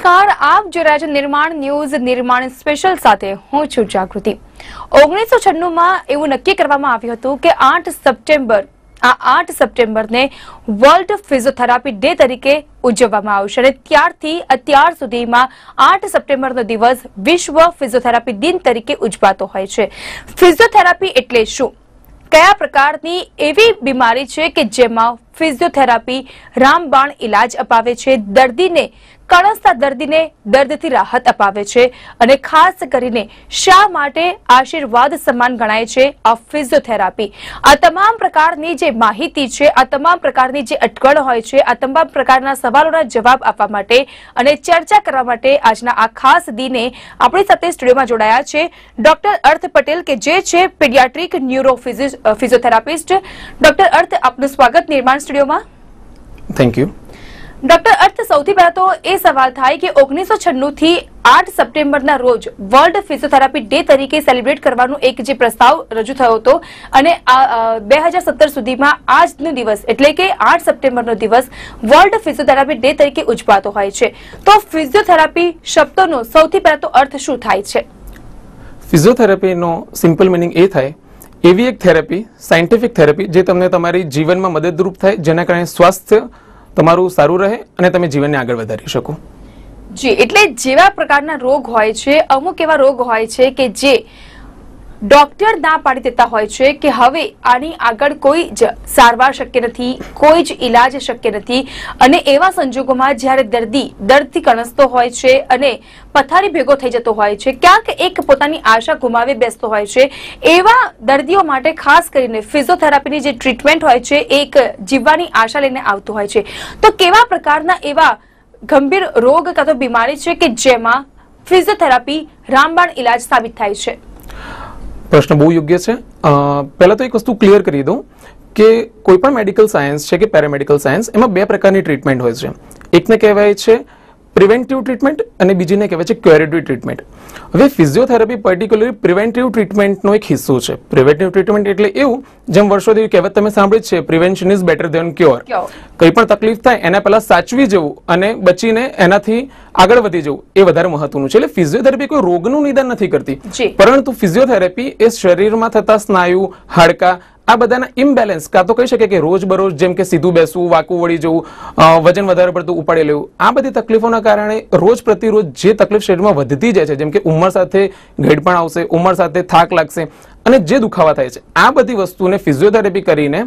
નમસ્કાર આપ જોઈ નિર્માણ ન્યૂઝ નિર્માણ સ્પેશિયલ સાથે હું છું જાગૃતિ ઓગણીસો છન્નુંમાં એવું નક્કી કરવામાં આવ્યું હતું કે આઠ સપ્ટેમ્બર આ આઠ સપ્ટેમ્બરને વર્લ્ડ ફિઝિયોથેરાપી ડે તરીકે ઉજવવામાં આવશે અને ત્યારથી અત્યાર સુધીમાં આઠ સપ્ટેમ્બરનો દિવસ વિશ્વ ફિઝિયોથેરાપી દિન તરીકે ઉજવાતો હોય છે ફિઝિયોથેરાપી એટલે શું કયા પ્રકારની એવી બીમારી છે કે જેમાં ફિઝિયોથેરાપી રામબાણ ઇલાજ અપાવે છે દર્દીને કણસતા દર્દીને દર્દથી રાહત અપાવે છે અને ખાસ કરીને શા માટે આશીર્વાદ સમાન ગણાય છે આ ફિઝિયોથેરાપી આ તમામ પ્રકારની જે માહિતી છે આ તમામ પ્રકારની જે અટકળ હોય છે આ તમામ પ્રકારના સવાલોના જવાબ આપવા માટે અને ચર્ચા કરવા માટે આજના આ ખાસ દિને આપણી સાથે સ્ટુડિયોમાં જોડાયા છે ડોક્ટર અર્થ પટેલ કે જે છે પીડિયાટ્રિક ન્યુરો ફિઝિયોથેરાપિસ્ટ ડોક્ટર અર્થ આપનું સ્વાગત નિર્માણ સ્ટુડિયોમાં થેન્ક યુ ડોક્ટર અર્થ સૌથી પહેલા તો એ સવાલ થાય કે ઓગણીસો છન્નું થી આઠ સપ્ટેમ્બરના રોજ વર્લ્ડ ફિઝિયોથેરાપી ડે તરીકે સેલિબ્રેટ કરવાનો એક જે પ્રસ્તાવ રજૂ થયો હતો અને બે હજાર સત્તર સુધીમાં આજનો દિવસ એટલે કે આઠ સપ્ટેમ્બરનો દિવસ વર્લ્ડ ફિઝિયોથેરાપી ડે તરીકે ઉજવાતો હોય છે તો ફિઝિયોથેરાપી શબ્દોનો સૌથી પહેલા તો અર્થ શું થાય છે ફિઝિયોથેરાપીનો સિમ્પલ મિનિંગ એ થાય એવી એક થેરેપી સાયન્ટિફિક થેરેપી જે તમને તમારી જીવનમાં મદદરૂપ થાય જેના કારણે સ્વાસ્થ્ય તમારું સારું રહે અને તમે જીવનને આગળ વધારી શકો જી એટલે જેવા પ્રકારના રોગ હોય છે અમુક એવા રોગ હોય છે કે જે ડોક્ટર ના પાડી દેતા હોય છે કે હવે આની આગળ કોઈ જ સારવાર શક્ય નથી કોઈ જ ઈલાજ શક્ય નથી અને એવા સંજોગોમાં જ્યારે દર્દી દર્દથી કણસતો હોય છે અને પથારી ભેગો થઈ જતો હોય છે ક્યાંક એક પોતાની આશા ગુમાવી બેસતો હોય છે એવા દર્દીઓ માટે ખાસ કરીને ફિઝિયોથેરાપીની જે ટ્રીટમેન્ટ હોય છે એક જીવવાની આશા લઈને આવતું હોય છે તો કેવા પ્રકારના એવા ગંભીર રોગ કાં તો બીમારી છે કે જેમાં ફિઝિયોથેરાપી રામબાણ ઇલાજ સાબિત થાય છે પ્રશ્ન બહુ યોગ્ય છે પહેલાં તો એક વસ્તુ ક્લિયર કરી દઉં કે કોઈ પણ મેડિકલ સાયન્સ છે કે પેરામેડિકલ સાયન્સ એમાં બે પ્રકારની ટ્રીટમેન્ટ હોય છે એકને કહેવાય છે પ્રિવેન્ટિવ ટ્રીટમેન્ટ અને બીજીને કહેવાય છે ક્યુરેટિવ ટ્રીટમેન્ટ હવે ફિઝિયોથેરાપી પર્ટિક્યુલરલી પ્રિવેન્ટિવ ટ્રીટમેન્ટનો એક હિસ્સો છે પ્રિવેન્ટિવ ટ્રીટમેન્ટ એટલે એવું જેમ વર્ષોથી કહેવત તમે સાંભળી છે prevention is better than cure કંઈ પણ તકલીફ થાય એના પહેલા સાચવી જવું અને બચીને એનાથી આગળ વધી જવું એ વધારે મહત્વનું છે એટલે ફિઝિયોથેરાપી કોઈ રોગનું નિદાન નથી કરતી પરંતુ ફિઝિયોથેરાપી એ શરીરમાં થતા સ્નાયુ હાડકા આ બધાના ઇમ્બેલેન્સ કાં તો કહી શકે કે રોજ બરોજ જેમ કે સીધું બેસવું વાકું વળી જવું વજન વધારે પડતું ઉપાડી લેવું આ બધી તકલીફોના કારણે રોજ પ્રતિરોજ જે તકલીફ શરીરમાં વધતી જાય છે જેમ કે ઉંમર સાથે ઘડપણ આવશે ઉંમર સાથે થાક લાગશે અને જે દુખાવા થાય છે આ બધી વસ્તુને ફિઝિયોથેરાપી કરીને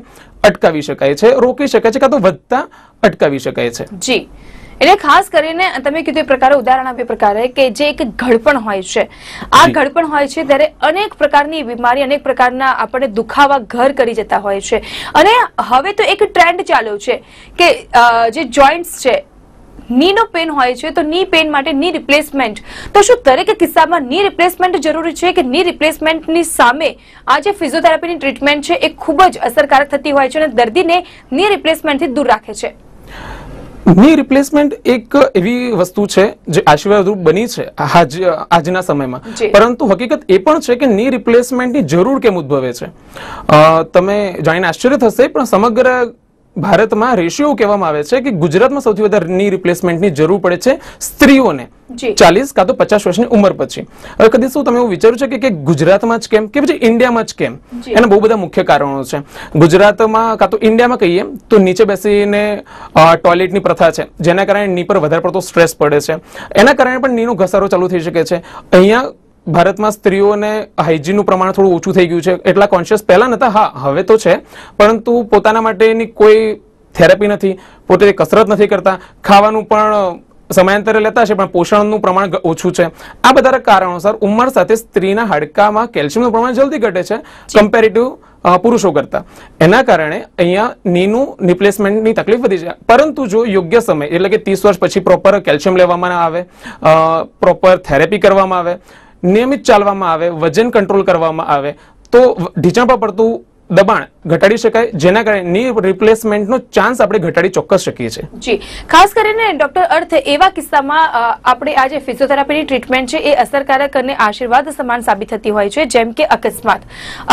અટકાવી શકાય છે રોકી શકાય છે કાં તો વધતા અટકાવી શકાય છે જી એટલે ખાસ કરીને તમે કીધું એ પ્રકારે ઉદાહરણ આપ્યું પ્રકારે કે જે એક ઘડપણ હોય છે આ ઘડપણ હોય છે ત્યારે અનેક પ્રકારની બીમારી અનેક પ્રકારના આપણને દુખાવા ઘર કરી જતા હોય છે અને હવે તો એક ટ્રેન્ડ ચાલ્યો છે કે જે જોઈન્ટ્સ છે નીનો પેન હોય છે તો ની પેન માટે ની રિપ્લેસમેન્ટ તો શું દરેક કિસ્સામાં ની રિપ્લેસમેન્ટ જરૂરી છે કે ની રિપ્લેસમેન્ટની સામે આ જે ફિઝિયોથેરાપીની ટ્રીટમેન્ટ છે એ ખૂબ જ અસરકારક થતી હોય છે અને દર્દીને ની રિપ્લેસમેન્ટથી દૂર રાખે છે ની રિપ્લેસમેન્ટ એક એવી વસ્તુ છે જે આશીર્વાદરૂપ બની છે આજના સમયમાં પરંતુ હકીકત એ પણ છે કે ની રિપ્લેસમેન્ટની જરૂર કેમ ઉદ્ભવે છે તમે જાણીને આશ્ચર્ય થશે પણ સમગ્ર ભારતમાં રેશિયો કહેવામાં આવે છે કે ગુજરાતમાં સૌથી વધારે ની રિપ્લેસમેન્ટની જરૂર પડે છે સ્ત્રીઓને ચાલીસ કાં તો પચાસ વર્ષની ઉંમર પછી હવે કદી શું તમે એવું વિચાર્યું છે કે ગુજરાતમાં જ કેમ કે પછી ઇન્ડિયામાં જ કેમ એના બહુ બધા મુખ્ય કારણો છે ગુજરાતમાં કાં તો ઇન્ડિયામાં કહીએ તો નીચે બેસીને ટોયલેટની પ્રથા છે જેના કારણે ની પર વધારે પડતો સ્ટ્રેસ પડે છે એના કારણે પણ નીનો ઘસારો ચાલુ થઈ શકે છે અહીંયા ભારતમાં સ્ત્રીઓને હાઇજીનનું પ્રમાણ થોડું ઓછું થઈ ગયું છે એટલા કોન્શિયસ પહેલાં નતા હા હવે તો છે પરંતુ પોતાના માટેની કોઈ થેરેપી નથી પોતે કસરત નથી કરતા ખાવાનું પણ સમયાંતરે લેતા છે પણ પોષણનું પ્રમાણ ઓછું છે આ બધા કારણોસર ઉંમર સાથે સ્ત્રીના હાડકામાં કેલ્શિયમનું પ્રમાણ જલ્દી ઘટે છે કમ્પેરેટિવ પુરુષો કરતા એના કારણે અહીંયા નીનું રિપ્લેસમેન્ટની તકલીફ વધી છે પરંતુ જો યોગ્ય સમય એટલે કે ત્રીસ વર્ષ પછી પ્રોપર કેલ્શિયમ લેવામાં આવે પ્રોપર થેરેપી કરવામાં આવે નિયમિત ચાલવામાં આવે વજન કંટ્રોલ કરવામાં આવે તો ઢીંચણ પર પડતું દબાણ ઘટાડી શકાય જેના કારણે ની રિપ્લેસમેન્ટનો ચાન્સ આપણે ઘટાડી ચોક્કસ શકીએ છીએ જી ખાસ કરીને ડોક્ટર અર્થ એવા કિસ્સામાં આપણે આ જે ફિઝિયોથેરાપીની ટ્રીટમેન્ટ છે એ અસરકારક અને આશીર્વાદ સમાન સાબિત થતી હોય છે જેમ કે અકસ્માત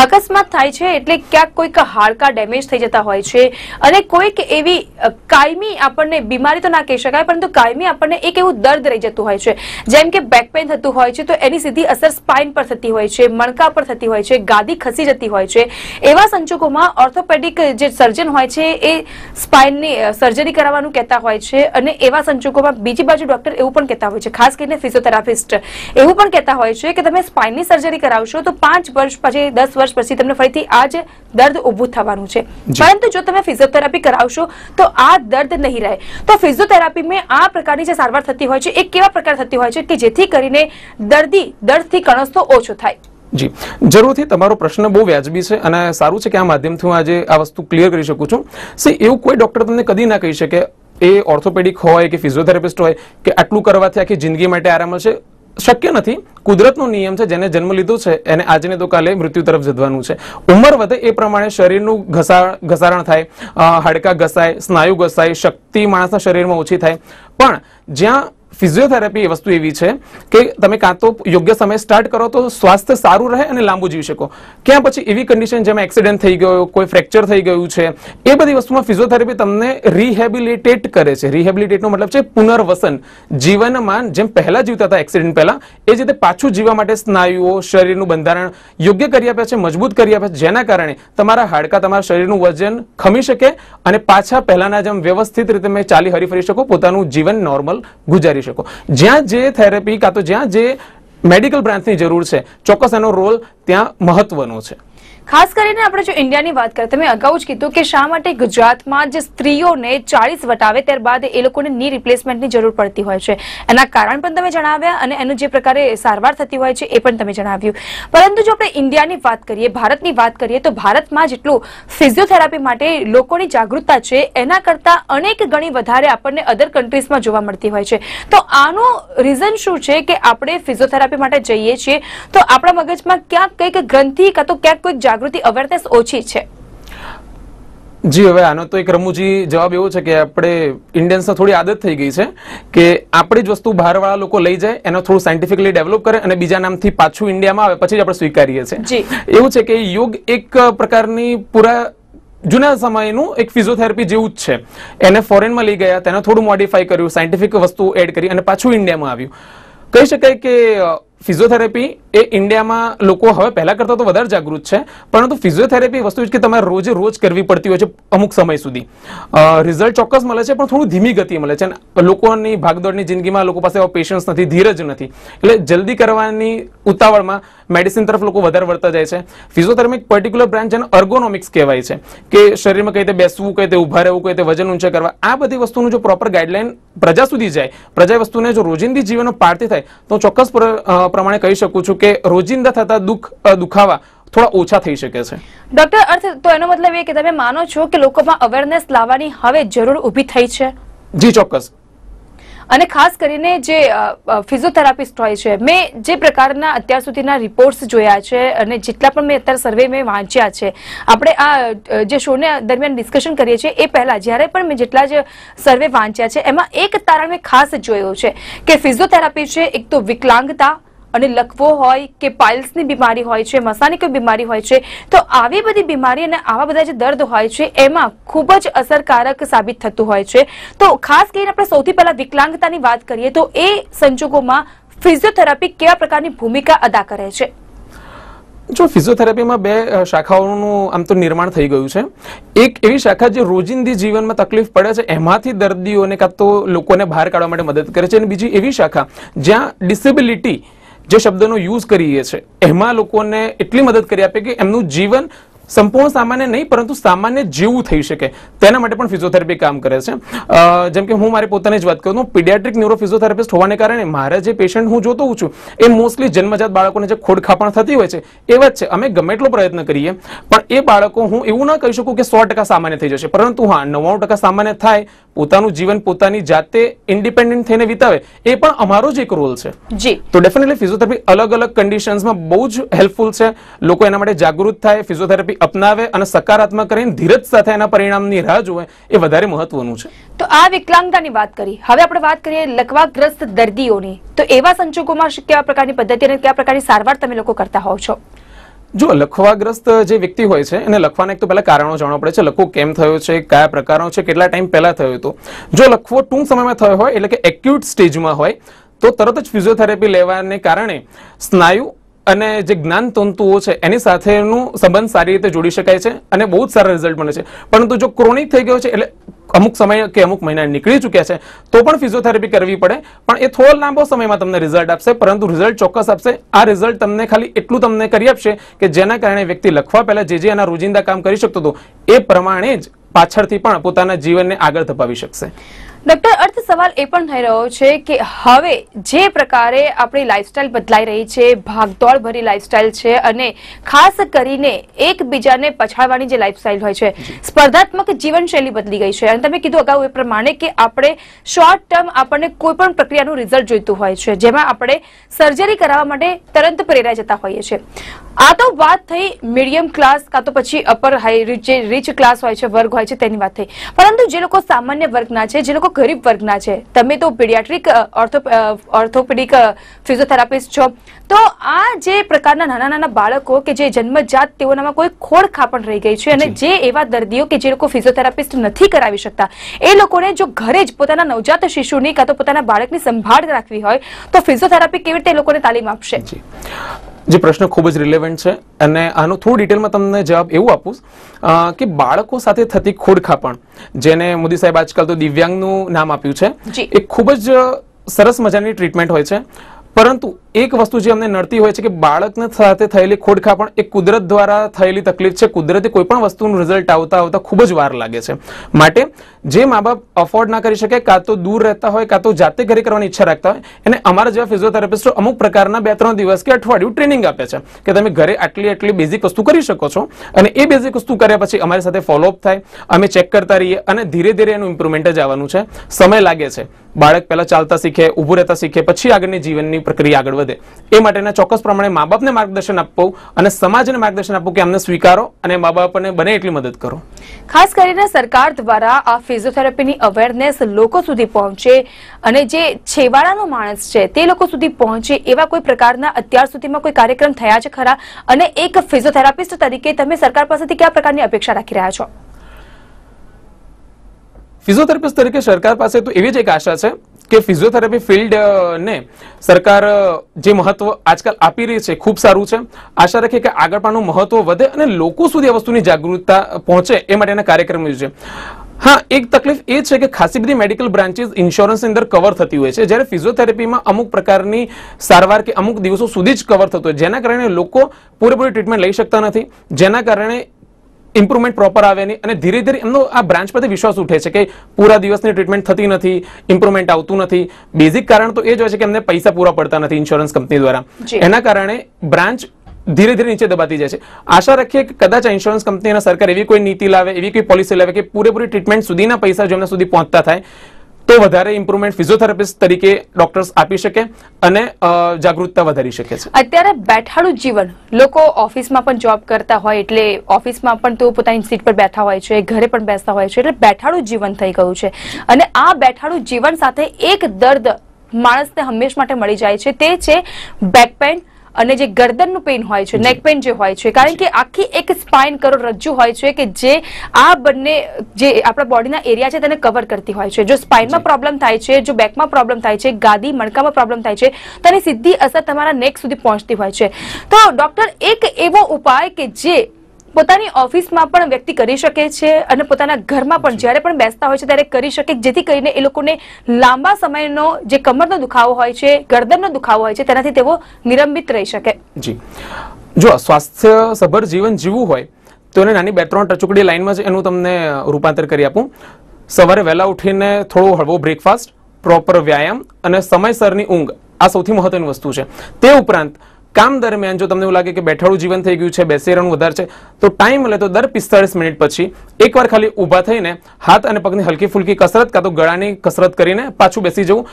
અકસ્માત થાય છે એટલે ક્યાંક કોઈક હાડકા ડેમેજ થઈ જતા હોય છે અને કોઈક એવી કાયમી આપણને બીમારી તો ના કહી શકાય પરંતુ કાયમી આપણને એક એવું દર્દ રહી જતું હોય છે જેમ કે બેક પેઇન થતું હોય છે તો એની સીધી અસર સ્પાઇન પર થતી હોય છે મણકા પર થતી હોય છે ગાદી ખસી જતી હોય છે એવા સંજોગોમાં એમાં ઓર્થોપેડિક જે સર્જન હોય છે એ સ્પાઇનની સર્જરી કરાવવાનું કહેતા હોય છે અને એવા સંજોગોમાં બીજી બાજુ ડોક્ટર એવું પણ કહેતા હોય છે ખાસ કરીને ફિઝિયોથેરાપિસ્ટ એવું પણ કહેતા હોય છે કે તમે સ્પાઇનની સર્જરી કરાવશો તો પાંચ વર્ષ પછી દસ વર્ષ પછી તમને ફરીથી આ જ દર્દ ઊભું થવાનું છે પરંતુ જો તમે ફિઝિયોથેરાપી કરાવશો તો આ દર્દ નહીં રહે તો ફિઝિયોથેરાપીમાં આ પ્રકારની જે સારવાર થતી હોય છે એ કેવા પ્રકાર થતી હોય છે કે જેથી કરીને દર્દી દર્દથી કણસતો ઓછો થાય જી જરૂરથી તમારો પ્રશ્ન બહુ વ્યાજબી છે અને સારું છે કે આ માધ્યમથી હું આજે આ વસ્તુ ક્લિયર કરી શકું છું સી એવું કોઈ ડૉક્ટર તમને કદી ના કહી શકે એ ઓર્થોપેડિક હોય કે ફિઝિયોથેરાપિસ્ટ હોય કે આટલું કરવાથી આખી જિંદગી માટે આરામ છે શક્ય નથી કુદરતનો નિયમ છે જેને જન્મ લીધો છે એને આજને તો કાલે મૃત્યુ તરફ જવાનું છે ઉંમર વધે એ પ્રમાણે શરીરનું ઘસા ઘસારણ થાય હાડકાં ઘસાય સ્નાયુ ઘસાય શક્તિ માણસના શરીરમાં ઓછી થાય પણ જ્યાં ફિઝિયોથેરાપી એ વસ્તુ એવી છે કે તમે કાં તો યોગ્ય સમય સ્ટાર્ટ કરો તો સ્વાસ્થ્ય સારું રહે અને લાંબુ જીવી શકો ક્યાં પછી એવી કન્ડિશન જેમાં એક્સિડન્ટ થઈ ગયો કોઈ ફ્રેક્ચર થઈ ગયું છે એ બધી વસ્તુમાં ફિઝિયોથેરાપી તમને રિહેબિલિટેટ કરે છે રિહેબિલિટેટનો મતલબ છે પુનર્વસન જીવનમાં જેમ પહેલાં જીવતા હતા એક્સિડન્ટ પહેલાં એ જ રીતે પાછું જીવવા માટે સ્નાયુઓ શરીરનું બંધારણ યોગ્ય કરી આપ્યા છે મજબૂત કરી આપ્યા છે જેના કારણે તમારા હાડકા તમારા શરીરનું વજન ખમી શકે અને પાછા પહેલાંના જેમ વ્યવસ્થિત રીતે મેં ચાલી હરી ફરી શકો પોતાનું જીવન નોર્મલ ગુજારી કરી શકો જ્યાં જે થેરેપી કાં તો જ્યાં જે મેડિકલ બ્રાન્ચની જરૂર છે ચોક્કસ એનો રોલ ત્યાં મહત્વનો છે ખાસ કરીને આપણે જો ઇન્ડિયાની વાત કરીએ તમે અગાઉ જ કીધું કે શા માટે ગુજરાતમાં જે સ્ત્રીઓને ચાળીસ વટાવે ત્યારબાદ એ લોકોને ની રિપ્લેસમેન્ટની જરૂર પડતી હોય છે એના કારણ પણ તમે જણાવ્યા અને એનું જે પ્રકારે સારવાર થતી હોય છે એ પણ તમે જણાવ્યું પરંતુ જો આપણે ઇન્ડિયાની વાત કરીએ ભારતની વાત કરીએ તો ભારતમાં જેટલું ફિઝિયોથેરાપી માટે લોકોની જાગૃતતા છે એના કરતાં અનેક ગણી વધારે આપણને અધર કન્ટ્રીઝમાં જોવા મળતી હોય છે તો આનું રીઝન શું છે કે આપણે ફિઝિયોથેરાપી માટે જઈએ છીએ તો આપણા મગજમાં ક્યાંક કંઈક ગ્રંથિ કાં તો ક્યાંક કોઈક જાગૃતિ અવેરનેસ ઓછી છે જી હવે આનો તો એક રમુજી જવાબ એવો છે કે આપણે ઇન્ડિયન્સને થોડી આદત થઈ ગઈ છે કે આપણી જ વસ્તુ બહારવાળા લોકો લઈ જાય એને થોડું સાયન્ટિફિકલી ડેવલપ કરે અને બીજા નામથી પાછું ઇન્ડિયામાં આવે પછી જ આપણે સ્વીકારીએ છીએ એવું છે કે યોગ એક પ્રકારની પૂરા જૂના સમયનું એક ફિઝિયોથેરાપી જેવું જ છે એને ફોરેનમાં લઈ ગયા તેને થોડું મોડિફાઈ કર્યું સાયન્ટિફિક વસ્તુ એડ કરી અને પાછું ઇન્ડિયામાં આવ્યું કહી શકાય કે ફિઝિયોથેરેપી એ ઇન્ડિયામાં લોકો હવે પહેલાં કરતાં તો વધારે જાગૃત છે પરંતુ ફિઝિયોથેરેપી વસ્તુ કે તમારે રોજે રોજ કરવી પડતી હોય છે અમુક સમય સુધી રિઝલ્ટ ચોક્કસ મળે છે પણ થોડું ધીમી ગતિ મળે છે અને લોકોની ભાગદોડની જિંદગીમાં લોકો પાસે એવો પેશન્સ નથી ધીરજ નથી એટલે જલ્દી કરવાની ઉતાવળમાં મેડિસિન તરફ લોકો વધારે વળતા જાય છે ફિઝિયોથેરેપી પર્ટિક્યુલર બ્રાન્ચ જેને અર્ગોનોમિક્સ કહેવાય છે કે શરીરમાં કઈ રીતે બેસવું કઈ રીતે ઊભા રહેવું કઈ રીતે વજન ઊંચે કરવા આ બધી વસ્તુનું જો પ્રોપર ગાઈડલાઈન પ્રજા સુધી જાય પ્રજા વસ્તુને જો રોજિંદી જીવનનો પાડતી થાય તો ચોક્કસ પ્રમાણે કહી શકું છું કે રોજિંદા થતા દુઃખ દુખાવા થોડા ઓછા થઈ શકે છે ડોક્ટર અર્થ તો એનો મતલબ એ કે તમે માનો છો કે લોકોમાં અવેરનેસ લાવવાની હવે જરૂર ઊભી થઈ છે જી ચોક્કસ અને ખાસ કરીને જે ફિઝિયોથેરાપિસ્ટ હોય છે મેં જે પ્રકારના અત્યાર સુધીના રિપોર્ટ્સ જોયા છે અને જેટલા પણ મેં અત્યારે સર્વે મેં વાંચ્યા છે આપણે આ જે શોને દરમિયાન ડિસ્કશન કરીએ છીએ એ પહેલાં જ્યારે પણ મેં જેટલા જ સર્વે વાંચ્યા છે એમાં એક તારણ મેં ખાસ જોયો છે કે ફિઝિયોથેરાપી છે એક તો વિકલાંગતા અને લખવો હોય કે પાઇલ્સની બીમારી હોય છે મસાની કોઈ બીમારી હોય છે તો આવી બધી બીમારી અને આવા બધા જે દર્દ હોય છે એમાં ખૂબ જ અસરકારક સાબિત થતું હોય છે તો ખાસ કરીને આપણે સૌથી પહેલા વિકલાંગતાની વાત કરીએ તો એ સંજોગોમાં ફિઝિયોથેરાપી કેવા પ્રકારની ભૂમિકા અદા કરે છે જો ફિઝિયોથેરાપીમાં બે શાખાઓનું આમ તો નિર્માણ થઈ ગયું છે એક એવી શાખા જે રોજિંદી જીવનમાં તકલીફ પડે છે એમાંથી દર્દીઓને કાં તો લોકોને બહાર કાઢવા માટે મદદ કરે છે અને બીજી એવી શાખા જ્યાં ડિસેબિલિટી જે શબ્દનો યુઝ કરીએ છીએ એમાં લોકોને એટલી મદદ કરી આપે કે એમનું જીવન સંપૂર્ણ સામાન્ય નહીં પરંતુ સામાન્ય જેવું થઈ શકે તેના માટે પણ ફિઝિયોથેરાપી કામ કરે છે જેમ કે હું મારી પોતાની જ વાત કરું પીડિયાટ્રિક ન્યુરો ફિઝિયોથેરાપિસ્ટ હોવાને કારણે મારા જે પેશન્ટ હું જોતો છું એ મોસ્ટલી જન્મજાત બાળકોને જે ખોડખાપણ થતી હોય છે એવા જ છે અમે ગમે એટલો પ્રયત્ન કરીએ પણ એ બાળકો હું એવું ના કહી શકું કે સો સામાન્ય થઈ જશે પરંતુ હા નવ્વાણું ટકા સામાન્ય થાય પોતાનું જીવન પોતાની જાતે ઇન્ડિપેન્ડન્ટ થઈને વિતાવે એ પણ અમારો જ એક રોલ છે જી તો ડેફિનેટલી ફિઝિયોથેરાપી અલગ અલગ કન્ડિશન્સમાં બહુ જ હેલ્પફુલ છે લોકો એના માટે જાગૃત થાય ફિઝિયોથેરાપી અપનાવે અને સકારાત્મક કરીને ધીરજ સાથે એના પરિણામની રાહ જોવે એ વધારે મહત્વનું છે તો આ વિકલાંગતાની વાત કરી હવે આપણે વાત કરીએ લકવાગ્રસ્ત દર્દીઓની તો એવા સંજોગોમાં કેવા પ્રકારની પદ્ધતિ અને કયા પ્રકારની સારવાર તમે લોકો કરતા હોવ છો જો લખવાગ્રસ્ત જે વ્યક્તિ હોય છે એને લખવાના એક તો પહેલાં કારણો જાણવા પડે છે લખવું કેમ થયો છે કયા પ્રકારનો છે કેટલા ટાઈમ પહેલાં થયો હતો જો લખવો ટૂંક સમયમાં થયો હોય એટલે કે એક્યુટ સ્ટેજમાં હોય તો તરત જ ફિઝિયોથેરાપી લેવાને કારણે સ્નાયુ અને જે જ્ઞાન તંતુઓ છે એની સાથેનું સંબંધ સારી રીતે જોડી શકાય છે અને બહુ જ સારા રિઝલ્ટ મળે છે પરંતુ જો ક્રોનિક થઈ ગયો છે એટલે અમુક સમય કે અમુક મહિના નીકળી ચૂક્યા છે તો પણ ફિઝિયોથેરાપી કરવી પડે પણ એ થોડો લાંબો સમયમાં તમને રિઝલ્ટ આપશે પરંતુ રિઝલ્ટ ચોક્કસ આપશે આ રિઝલ્ટ તમને ખાલી એટલું તમને કરી આપશે કે જેના કારણે વ્યક્તિ લખવા પહેલાં જે જે એના રોજિંદા કામ કરી શકતો હતો એ પ્રમાણે જ પાછળથી પણ પોતાના જીવનને આગળ ધપાવી શકશે ડોક્ટર અર્થ સવાલ એ પણ થઈ રહ્યો છે કે હવે જે પ્રકારે આપણી લાઇફસ્ટાઇલ બદલાઈ રહી છે ભાગદોડ ભરી લાઇફસ્ટાઇલ છે અને ખાસ કરીને એકબીજાને પછાડવાની જે લાઇફસ્ટાઇલ હોય છે સ્પર્ધાત્મક જીવનશૈલી બદલી ગઈ છે અને તમે કીધું અગાઉ એ પ્રમાણે કે આપણે શોર્ટ ટર્મ આપણને કોઈ પણ પ્રક્રિયાનું રિઝલ્ટ જોઈતું હોય છે જેમાં આપણે સર્જરી કરાવવા માટે તરત પ્રેરાઈ જતા હોઈએ છીએ આ તો વાત થઈ મીડિયમ ક્લાસ કાં તો પછી અપર હાઈ જે રીચ ક્લાસ હોય છે વર્ગ હોય છે તેની વાત થઈ પરંતુ જે લોકો સામાન્ય વર્ગના છે જે લોકો ગરીબ વર્ગના છે તમે તો પીડિયાટ્રિક ઓર્થોપેડિક ફિઝિયોથેરાપિસ્ટ છો તો આ જે પ્રકારના નાના નાના બાળકો કે જે જન્મજાત તેઓનામાં કોઈ ખોડ ખાપણ રહી ગઈ છે અને જે એવા દર્દીઓ કે જે લોકો ફિઝિયોથેરાપિસ્ટ નથી કરાવી શકતા એ લોકોને જો ઘરે જ પોતાના નવજાત શિશુની કાં તો પોતાના બાળકની સંભાળ રાખવી હોય તો ફિઝિયોથેરાપી કેવી રીતે લોકોને તાલીમ આપશે જે પ્રશ્ન ખૂબ જ રિલેવન્ટ છે અને આનો થોડું ડિટેલમાં તમને જવાબ એવું આપું કે બાળકો સાથે થતી ખોડખાપણ જેને મોદી સાહેબ આજકાલ તો દિવ્યાંગનું નામ આપ્યું છે એ ખૂબ જ સરસ મજાની ટ્રીટમેન્ટ હોય છે પરંતુ એક વસ્તુ જે અમને નડતી હોય છે કે બાળકને સાથે થયેલી ખોડખાપણ એ કુદરત દ્વારા થયેલી તકલીફ છે કુદરતે કોઈ પણ વસ્તુનું રિઝલ્ટ આવતા આવતા ખૂબ જ વાર લાગે છે માટે જે મા બાપ અફોર્ડ ના કરી શકે કાં તો દૂર રહેતા હોય કાં તો જાતે ઘરે કરવાની ઈચ્છા રાખતા હોય એને અમારા જેવા ફિઝિયોથેરાપિસ્ટો અમુક પ્રકારના બે ત્રણ દિવસ કે અઠવાડિયું ટ્રેનિંગ આપે છે કે તમે ઘરે આટલી આટલી બેઝિક વસ્તુ કરી શકો છો અને એ બેઝિક વસ્તુ કર્યા પછી અમારી સાથે ફોલોઅપ થાય અમે ચેક કરતા રહીએ અને ધીરે ધીરે એનું ઇમ્પ્રુવમેન્ટ જ આવવાનું છે સમય લાગે છે બાળક પહેલાં ચાલતા શીખે ઊભું રહેતા શીખે પછી આગળની જીવનની કરવાની પ્રક્રિયા આગળ વધે એ માટેના ચોક્કસ પ્રમાણે મા બાપને માર્ગદર્શન આપવું અને સમાજને માર્ગદર્શન આપવું કે અમને સ્વીકારો અને મા બાપને બને એટલી મદદ કરો ખાસ કરીને સરકાર દ્વારા આ ફિઝિયોથેરાપીની અવેરનેસ લોકો સુધી પહોંચે અને જે છેવાડાનો માણસ છે તે લોકો સુધી પહોંચે એવા કોઈ પ્રકારના અત્યાર સુધીમાં કોઈ કાર્યક્રમ થયા છે ખરા અને એક ફિઝિયોથેરાપિસ્ટ તરીકે તમે સરકાર પાસેથી કયા પ્રકારની અપેક્ષા રાખી રહ્યા છો ફિઝિયોથેરાપિસ્ટ તરીકે સરકાર પાસે તો એવી જ એક આશા છે કે ફિઝિયોથેરાપી ફિલ્ડને સરકાર જે મહત્વ આજકાલ આપી રહી છે ખૂબ સારું છે આશા રાખીએ કે આગળ પણ મહત્વ વધે અને લોકો સુધી આ વસ્તુની જાગૃતતા પહોંચે એ માટેના કાર્યક્રમ યોજે હા એક તકલીફ એ છે કે ખાસી બધી મેડિકલ બ્રાન્ચીસ ઇન્સ્યોરન્સની અંદર કવર થતી હોય છે જ્યારે ફિઝિયોથેરાપીમાં અમુક પ્રકારની સારવાર કે અમુક દિવસો સુધી જ કવર થતો હોય જેના કારણે લોકો પૂરેપૂરી ટ્રીટમેન્ટ લઈ શકતા નથી જેના કારણે ઇમ્પ્રુવમેન્ટ પ્રોપર આવે નહીં અને ધીરે ધીરે એમનો આ બ્રાન્ચ પર વિશ્વાસ ઉઠે છે કે પૂરા દિવસની ટ્રીટમેન્ટ થતી નથી ઇમ્પ્રુવમેન્ટ આવતું નથી બેઝિક કારણ તો એ જ હોય છે કે એમને પૈસા પૂરા પડતા નથી ઇન્સ્યોરન્સ કંપની દ્વારા એના કારણે બ્રાન્ચ ધીરે ધીરે નીચે દબાતી જાય છે આશા રાખીએ કે કદાચ ઇન્સ્યોરન્સ કંપની અને સરકાર એવી કોઈ નીતિ લાવે એવી કોઈ પોલિસી લાવે કે પૂરેપૂરી ટ્રીટમેન્ટ સુધીના પૈસા જો એમના સુધી પહોંચતા થાય તો વધારે ઇમ્પ્રુવમેન્ટ ફિઝિયોથેરાપિસ્ટ તરીકે ડોક્ટર્સ આપી શકે અને જાગૃતતા વધારી શકે છે અત્યારે બેઠાડું જીવન લોકો ઓફિસમાં પણ જોબ કરતા હોય એટલે ઓફિસમાં પણ તેઓ પોતાની સીટ પર બેઠા હોય છે ઘરે પણ બેસતા હોય છે એટલે બેઠાડું જીવન થઈ ગયું છે અને આ બેઠાડું જીવન સાથે એક દર્દ માણસને હંમેશ માટે મળી જાય છે તે છે બેકપેન અને જે ગરદનનું પેઇન હોય છે નેક પેઇન જે હોય છે કારણ કે આખી એક સ્પાઇન કરોડરજ્જુ હોય છે કે જે આ બંને જે આપણા બોડીના એરિયા છે તેને કવર કરતી હોય છે જો સ્પાઇનમાં પ્રોબ્લેમ થાય છે જો બેકમાં પ્રોબ્લેમ થાય છે ગાદી મણકામાં પ્રોબ્લેમ થાય છે તેની સીધી અસર તમારા નેક સુધી પહોંચતી હોય છે તો ડૉક્ટર એક એવો ઉપાય કે જે પોતાની ઓફિસમાં પણ વ્યક્તિ કરી શકે છે અને પોતાના ઘરમાં પણ જ્યારે પણ બેસતા હોય છે ત્યારે કરી શકે જેથી કરીને એ લોકોને લાંબા સમયનો જે કમરનો દુખાવો હોય છે ગરદનનો દુખાવો હોય છે તેનાથી તેઓ નિરંબિત રહી શકે જી જો સ્વાસ્થ્ય સભર જીવન જીવવું હોય તો એને નાની બે ત્રણ ટચુકડી લાઈનમાં જ એનું તમને રૂપાંતર કરી આપું સવારે વહેલા ઉઠીને થોડો હળવો બ્રેકફાસ્ટ પ્રોપર વ્યાયામ અને સમયસરની ઊંઘ આ સૌથી મહત્વની વસ્તુ છે તે ઉપરાંત કામ દરમિયાન જો તમને એવું લાગે કે બેઠાડું જીવન થઈ ગયું છે બેસી રહેવાનું વધારે છે તો ટાઈમ મળે તો દર પિસ્તાળીસ મિનિટ પછી એકવાર ખાલી ઊભા થઈને હાથ અને પગની હલકી ફૂલકી કસરત કાં તો ગળાની કસરત કરીને પાછું બેસી જવું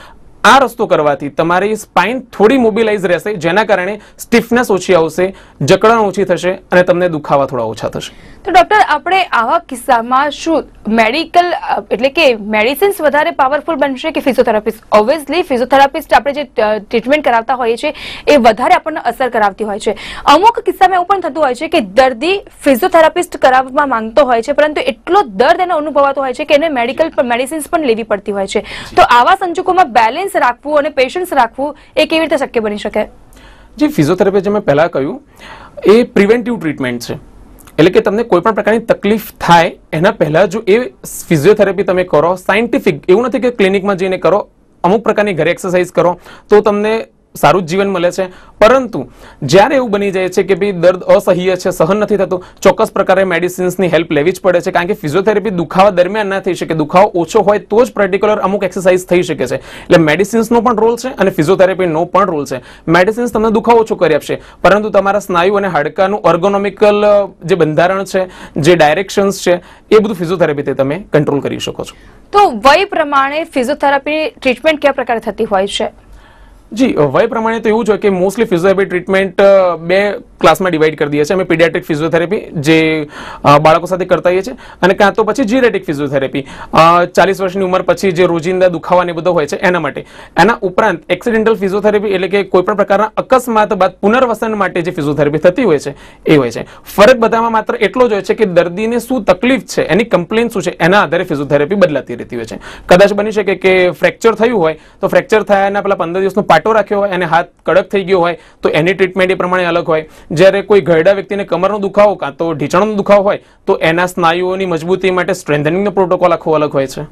આ રસ્તો કરવાથી તમારી સ્પાઇન થોડી મોબિલાઇઝ રહેશે જેના કારણે સ્ટીફનેસ ઓછી આવશે જકડાણ ઓછી થશે અને તમને દુખાવા થોડા ઓછા થશે તો ડોક્ટર આપણે આવા કિસ્સામાં શું મેડિકલ uh, એટલે કે મેડિસિન્સ વધારે પાવરફુલ બનશે કે ફિઝિયોથેરાપિસ્ટ ઓબ્વિયસલી ફિઝિયોથેરાપિસ્ટ આપણે જે ટ્રીટમેન્ટ કરાવતા હોઈએ છીએ એ વધારે આપણને અસર કરાવતી હોય છે અમુક કિસ્સામાં એવું પણ થતું હોય છે કે દર્દી ફિઝિયોથેરાપિસ્ટ કરાવવામાં માંગતો હોય છે પરંતુ એટલો દર્દ એને અનુભવાતો હોય છે કે એને મેડિકલ મેડિસિન્સ પણ લેવી પડતી હોય છે તો આવા સંજોગોમાં બેલેન્સ રાખવું અને પેશન્સ રાખવું એ કેવી રીતે શક્ય બની શકે જે ફિઝિયોથેરાપી જે મેં પહેલાં કહ્યું એ પ્રિવેન્ટિવ ટ્રીટમેન્ટ છે એટલે કે તમને કોઈ પણ પ્રકારની તકલીફ થાય એના પહેલાં જો એ ફિઝિયોથેરાપી તમે કરો સાયન્ટિફિક એવું નથી કે ક્લિનિકમાં જઈને કરો અમુક પ્રકારની ઘરે એક્સરસાઇઝ કરો તો તમને સારું જ જીવન મળે છે પરંતુ જ્યારે એવું બની જાય છે કે ભાઈ દર્દ અસહ્ય છે સહન નથી થતું ચોક્કસ પ્રકારે મેડિસિન્સની હેલ્પ લેવી જ પડે છે કારણ કે ફિઝિયોથેરાપી દુખાવા દરમિયાન ના થઈ શકે દુખાવો ઓછો હોય તો જ પર્ટિક્યુલર અમુક એક્સરસાઇઝ થઈ શકે છે એટલે મેડિસિન્સનો પણ રોલ છે અને ફિઝિયોથેરાપીનો પણ રોલ છે મેડિસિન્સ તમને દુખાવો ઓછો કરી આપશે પરંતુ તમારા સ્નાયુ અને હાડકાનું ઓર્ગોનોમિકલ જે બંધારણ છે જે ડાયરેક્શન્સ છે એ બધું ફિઝિયોથેરાપીથી તમે કંટ્રોલ કરી શકો છો તો વય પ્રમાણે ફિઝિયોથેરાપી ટ્રીટમેન્ટ કયા પ્રકારે થતી હોય છે જી વય પ્રમાણે તો એવું છે કે મોસ્ટલી ફિઝિયોથેરાપી ટ્રીટમેન્ટ બે ક્લાસમાં ડિવાઈડ કરી દઈએ છીએ અમે પીડિયાટ્રિક ફિઝિયોથેરાપી જે બાળકો સાથે કરતા હોઈએ છીએ અને કાં તો પછી જીરેટિક ફિઝિયોથેરાપી ચાલીસ વર્ષની ઉંમર પછી જે રોજિંદા દુખાવાને બધો હોય છે એના માટે એના ઉપરાંત એક્સિડેન્ટલ ફિઝિયોથેરાપી એટલે કે કોઈપણ પ્રકારના અકસ્માત બાદ પુનર્વસન માટે જે ફિઝિયોથેરાપી થતી હોય છે એ હોય છે ફરક બધામાં માત્ર એટલો જ હોય છે કે દર્દીને શું તકલીફ છે એની કમ્પ્લેન શું છે એના આધારે ફિઝિયોથેરાપી બદલાતી રહેતી હોય છે કદાચ બની શકે કે ફ્રેક્ચર થયું હોય તો ફ્રેક્ચર થયા થયાના પેલા પંદર દિવસનું કાંટો રાખ્યો હોય અને હાથ કડક થઈ ગયો હોય તો એની ટ્રીટમેન્ટ એ પ્રમાણે અલગ હોય જ્યારે કોઈ ઘરડા વ્યક્તિને કમરનો દુખાવો કાં તો ઢીંચણનો દુખાવો હોય તો એના સ્નાયુઓની મજબૂતી માટે સ્ટ્રેન્થનિંગનો પ્રોટોકોલ આખો અલગ હોય છે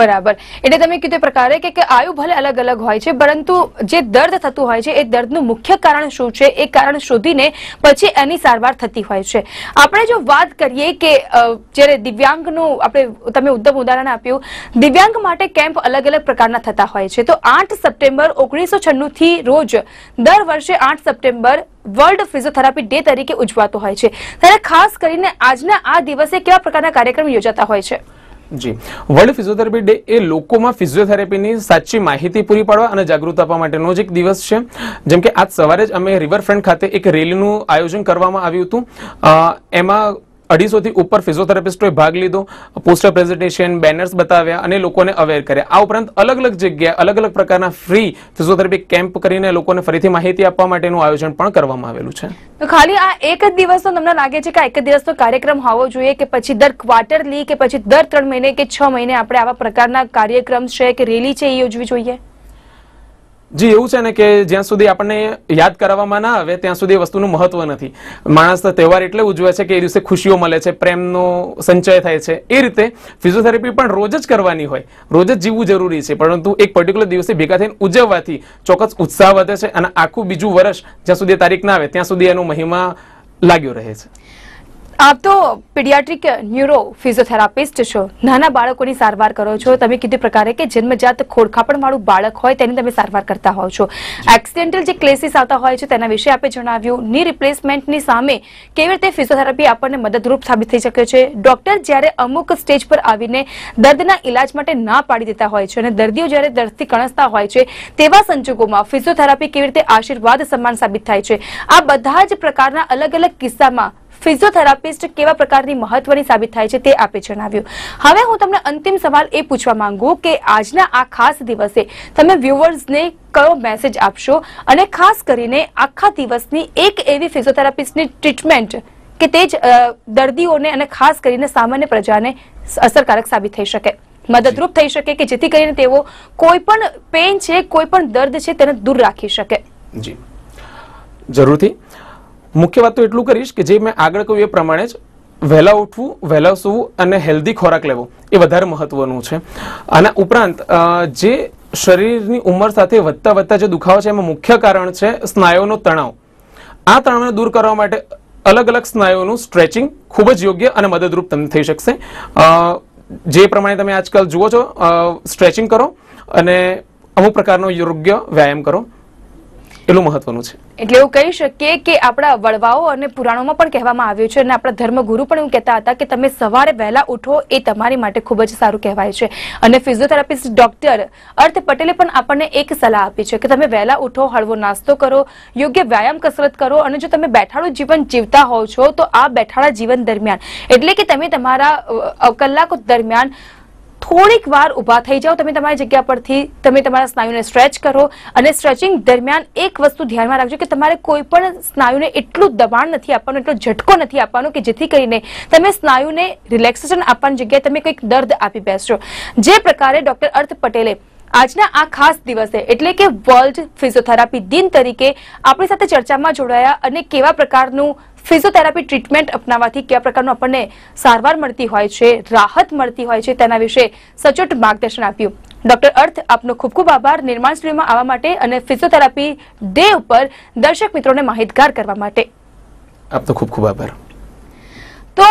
બરાબર એટલે તમે કીધું પ્રકારે કે આયુ ભલે અલગ અલગ હોય છે પરંતુ જે દર્દ થતું હોય છે એ દર્દનું મુખ્ય કારણ શું છે એ કારણ શોધીને પછી એની સારવાર થતી હોય છે આપણે જો વાત કરીએ કે જ્યારે દિવ્યાંગનું આપણે તમે ઉત્તમ ઉદાહરણ આપ્યું દિવ્યાંગ માટે કેમ્પ અલગ અલગ પ્રકારના થતા હોય છે તો આઠ સપ્ટેમ્બર ઓગણીસો છન્નુંથી રોજ દર વર્ષે આઠ સપ્ટેમ્બર વર્લ્ડ ફિઝિયોથેરાપી ડે તરીકે ઉજવાતો હોય છે ત્યારે ખાસ કરીને આજના આ દિવસે કેવા પ્રકારના કાર્યક્રમ યોજાતા હોય છે જી વર્લ્ડ ફિઝિયોથેરાપી ડે એ લોકોમાં ફિઝિયોથેરાપીની સાચી માહિતી પૂરી પાડવા અને જાગૃત આપવા માટેનો જ એક દિવસ છે જેમ કે આજ સવારે જ અમે રિવરફ્રન્ટ ખાતે એક રેલીનું આયોજન કરવામાં આવ્યું હતું એમાં અઢીસોથી ઉપર ફિઝિયોથેરાપિસ્ટોએ ભાગ લીધો પોસ્ટર પ્રેઝન્ટેશન બેનર્સ બતાવ્યા અને લોકોને અવેર કર્યા આ ઉપરાંત અલગ અલગ જગ્યાએ અલગ અલગ પ્રકારના ફ્રી ફિઝિયોથેરાપી કેમ્પ કરીને લોકોને ફરીથી માહિતી આપવા માટેનું આયોજન પણ કરવામાં આવેલું છે ખાલી આ એક જ દિવસનો તમને લાગે છે કે એક જ દિવસનો કાર્યક્રમ હોવો જોઈએ કે પછી દર ક્વાર્ટરલી કે પછી દર ત્રણ મહિને કે છ મહિને આપણે આવા પ્રકારના કાર્યક્રમ છે કે રેલી છે એ યોજવી જોઈએ જી એવું છે ને કે જ્યાં સુધી આપણને યાદ કરાવવામાં ના આવે ત્યાં સુધી વસ્તુનું મહત્વ નથી માણસ તહેવાર એટલે ઉજવે છે કે એ દિવસે ખુશીઓ મળે છે પ્રેમનો સંચય થાય છે એ રીતે ફિઝિયોથેરાપી પણ રોજ જ કરવાની હોય રોજ જ જીવવું જરૂરી છે પરંતુ એક પર્ટિક્યુલર દિવસે ભેગા થઈને ઉજવવાથી ચોક્કસ ઉત્સાહ વધે છે અને આખું બીજું વર્ષ જ્યાં સુધી તારીખ ના આવે ત્યાં સુધી એનો મહિમા લાગ્યો રહે છે આપ તો પીડિયાટ્રિક ન્યુરો ફિઝિયોથેરાપિસ્ટ છો નાના બાળકોની સારવાર કરો છો તમે કીધું પ્રકારે કે જન્મજાત ખોડખાપણવાળું બાળક હોય તેની તમે સારવાર કરતા હોવ છો એક્સિડેન્ટલ જે ક્લેસીસ આવતા હોય છે તેના વિશે આપે જણાવ્યું ની રિપ્લેસમેન્ટની સામે કેવી રીતે ફિઝિયોથેરાપી આપણને મદદરૂપ સાબિત થઈ શકે છે ડોક્ટર જ્યારે અમુક સ્ટેજ પર આવીને દર્દના ઇલાજ માટે ના પાડી દેતા હોય છે અને દર્દીઓ જ્યારે દર્દથી કણસતા હોય છે તેવા સંજોગોમાં ફિઝિયોથેરાપી કેવી રીતે આશીર્વાદ સમાન સાબિત થાય છે આ બધા જ પ્રકારના અલગ અલગ કિસ્સામાં ફિઝિયોથેરાપિસ્ટ કેવા પ્રકારની મહત્વની સાબિત થાય છે તે આપે જણાવ્યું હવે હું તમને અંતિમ સવાલ એ પૂછવા માંગુ કે આજના આ ખાસ દિવસે તમે વ્યુઅર્સને કયો મેસેજ આપશો અને ખાસ કરીને આખા દિવસની એક એવી ફિઝિયોથેરાપિસ્ટની ટ્રીટમેન્ટ કે તે જ દર્દીઓને અને ખાસ કરીને સામાન્ય પ્રજાને અસરકારક સાબિત થઈ શકે મદદરૂપ થઈ શકે કે જેથી કરીને તેઓ કોઈ પણ પેન છે કોઈ પણ દર્દ છે તેને દૂર રાખી શકે જી જરૂરથી મુખ્ય વાત તો એટલું કરીશ કે જે મેં આગળ કહ્યું એ પ્રમાણે જ વહેલા ઉઠવું વહેલા સૂવું અને હેલ્ધી ખોરાક લેવો એ વધારે મહત્વનું છે આના ઉપરાંત જે શરીરની ઉંમર સાથે વધતા વધતા જે દુખાવો છે એમાં મુખ્ય કારણ છે સ્નાયુઓનો તણાવ આ તણાવને દૂર કરવા માટે અલગ અલગ સ્નાયુઓનું સ્ટ્રેચિંગ ખૂબ જ યોગ્ય અને મદદરૂપ તમને થઈ શકશે જે પ્રમાણે તમે આજકાલ જુઓ છો સ્ટ્રેચિંગ કરો અને અમુક પ્રકારનો યોગ્ય વ્યાયામ કરો એટલું મહત્વનું છે એટલે એવું કહી શકીએ કે આપણા વડવાઓ અને પુરાણોમાં પણ કહેવામાં આવ્યું છે અને આપણા ધર્મગુરુ પણ એવું કહેતા હતા કે તમે સવારે વહેલા ઉઠો એ તમારી માટે ખૂબ જ સારું કહેવાય છે અને ફિઝિયોથેરાપિસ્ટ ડોક્ટર અર્થ પટેલે પણ આપણને એક સલાહ આપી છે કે તમે વહેલા ઉઠો હળવો નાસ્તો કરો યોગ્ય વ્યાયામ કસરત કરો અને જો તમે બેઠાડું જીવન જીવતા હોવ છો તો આ બેઠાડા જીવન દરમિયાન એટલે કે તમે તમારા કલાકો દરમિયાન થોડીક વાર ઊભા થઈ જાઓ તમે તમારી જગ્યા પરથી તમે તમારા સ્નાયુને સ્ટ્રેચ કરો અને સ્ટ્રેચિંગ દરમિયાન એક વસ્તુ ધ્યાનમાં રાખજો કે તમારે કોઈ પણ સ્નાયુને એટલું દબાણ નથી આપવાનું એટલો ઝટકો નથી આપવાનો કે જેથી કરીને તમે સ્નાયુને રિલેક્સેશન આપવાની જગ્યાએ તમે કંઈક દર્દ આપી બેસજો જે પ્રકારે ડોક્ટર અર્થ પટેલે આજના આ ખાસ દિવસે એટલે કે વર્લ્ડ ફિઝિયોથેરાપી દિન તરીકે આપણી સાથે ચર્ચામાં જોડાયા અને કેવા પ્રકારનું ફિઝિયોથેરાપી ટ્રીટમેન્ટ અપનાવવાથી કયા પ્રકારનું આપણને સારવાર મળતી હોય છે રાહત મળતી હોય છે તેના વિશે સચોટ માર્ગદર્શન આપ્યું ડોક્ટર અર્થ આપનો ખૂબ ખૂબ આભાર નિર્માણ સ્ટુડિયોમાં આવવા માટે અને ફિઝિયોથેરાપી ડે ઉપર દર્શક મિત્રોને માહિતગાર કરવા માટે આપનો ખૂબ ખૂબ આભાર તો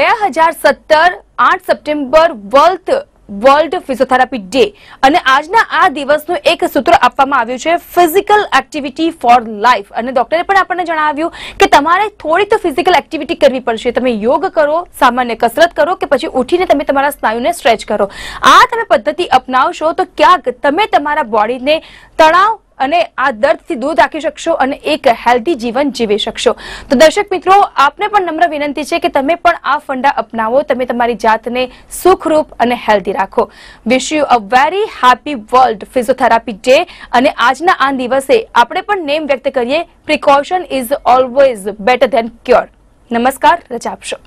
બે હજાર સત્તર આઠ September world world physiotherapy day અને આજના આ દિવસનું એક સૂત્ર આપવામાં આવ્યું છે ફિઝિકલ એક્ટિવિટી ફોર લાઈફ અને ડોક્ટરે પણ આપણને જણાવ્યું કે તમારે થોડી તો ફિઝિકલ એક્ટિવિટી કરવી પડશે તમે યોગ કરો સામાન્ય કસરત કરો કે પછી ઉઠીને તમે તમારા સ્નાયુને સ્ટ્રેચ કરો આ તમે પદ્ધતિ અપનાવશો તો ક્યાંક તમે તમારા બોડીને તણાવ અને આ દર્દથી દૂર રાખી શકશો અને એક હેલ્ધી જીવન જીવી શકશો તો દર્શક મિત્રો આપને પણ નમ્ર વિનંતી છે કે તમે પણ આ ફંડા અપનાવો તમે તમારી જાતને સુખરૂપ અને હેલ્ધી રાખો wish you a very happy world physiotherapy day અને આજના આ દિવસે આપણે પણ નેમ વ્યક્ત કરીએ precaution is always better than cure નમસ્કાર રજા આપશો